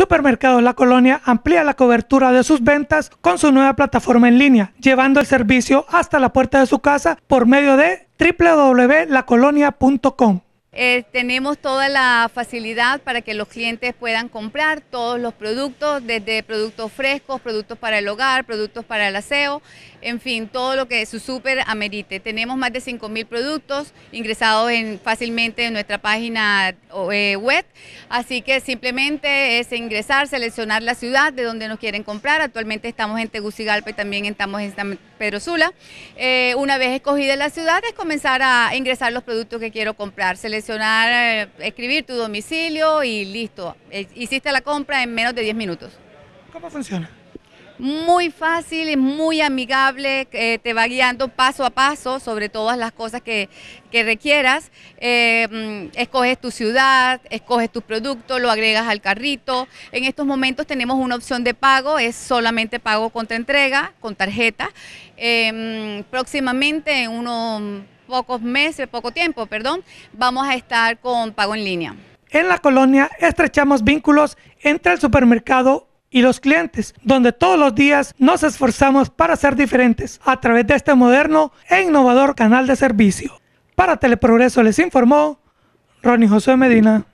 Supermercados La Colonia amplía la cobertura de sus ventas con su nueva plataforma en línea, llevando el servicio hasta la puerta de su casa por medio de www.lacolonia.com. Eh, tenemos toda la facilidad para que los clientes puedan comprar todos los productos, desde productos frescos, productos para el hogar, productos para el aseo, en fin, todo lo que su súper amerite. Tenemos más de 5.000 productos ingresados fácilmente en nuestra página eh, web, así que simplemente es ingresar, seleccionar la ciudad de donde nos quieren comprar. Actualmente estamos en Tegucigalpa y también estamos en Pedro Sula. Eh, una vez escogida la ciudad es comenzar a ingresar los productos que quiero comprar, seleccionar, eh, escribir tu domicilio y listo. Eh, hiciste la compra en menos de 10 minutos. ¿Cómo funciona? muy fácil, muy amigable, eh, te va guiando paso a paso sobre todas las cosas que, requieras. Em, escoges tu ciudad, escoges tu producto, lo agregas al carrito. En estos momentos tenemos una opción de pago, es solamente pago contra entrega, con tarjeta. Em, próximamente, en unos pocos meses, poco tiempo, perdón, vamos a estar con pago en línea. En la colonia estrechamos vínculos entre el supermercado y los clientes, donde todos los días nos esforzamos para ser diferentes a través de este moderno e innovador canal de servicio. Para Teleprogreso les informó Ronnie José Medina.